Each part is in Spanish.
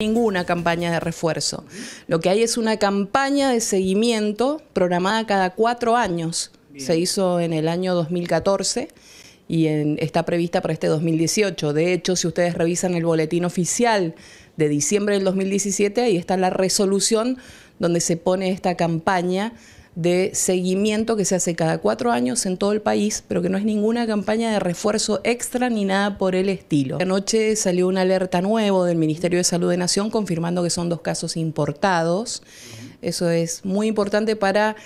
ninguna campaña de refuerzo. Lo que hay es una campaña de seguimiento programada cada cuatro años. Se hizo en el año 2014 y en, está prevista para este 2018. De hecho, si ustedes revisan el boletín oficial de diciembre del 2017, ahí está la resolución donde se pone esta campaña de seguimiento que se hace cada cuatro años en todo el país, pero que no es ninguna campaña de refuerzo extra ni nada por el estilo. Anoche salió una alerta nuevo del Ministerio de Salud de Nación confirmando que son dos casos importados. Eso es muy importante para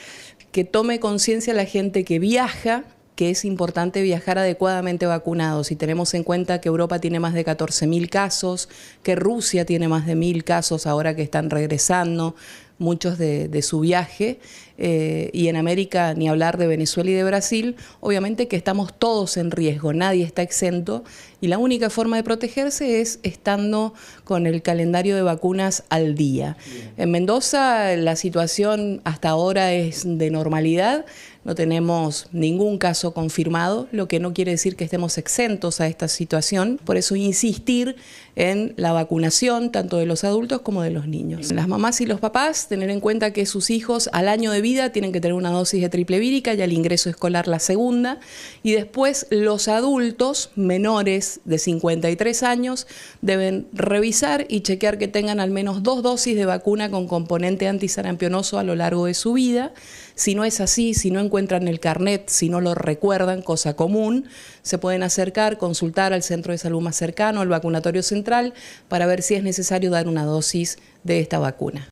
que tome conciencia la gente que viaja que es importante viajar adecuadamente vacunados. Si tenemos en cuenta que Europa tiene más de 14.000 casos, que Rusia tiene más de 1.000 casos ahora que están regresando, muchos de, su viaje, eh, y en América ni hablar de Venezuela y de Brasil, obviamente que estamos todos en riesgo, nadie está exento, y la única forma de protegerse es estando con el calendario de vacunas al día. En Mendoza la situación hasta ahora es de normalidad, no tenemos ningún caso confirmado, lo que no quiere decir que estemos exentos a esta situación. Por eso insistir en la vacunación tanto de los adultos como de los niños. Las mamás y los papás, tener en cuenta que sus hijos al año de vida tienen que tener una dosis de triple vírica y al ingreso escolar la segunda. Y después los adultos menores de 53 años deben revisar y chequear que tengan al menos dos dosis de vacuna con componente antisarampionoso a lo largo de su vida. Si no es así, si no encuentran encuentran el carnet, si no lo recuerdan, cosa común, se pueden acercar, consultar al centro de salud más cercano, al vacunatorio central, para ver si es necesario dar una dosis de esta vacuna.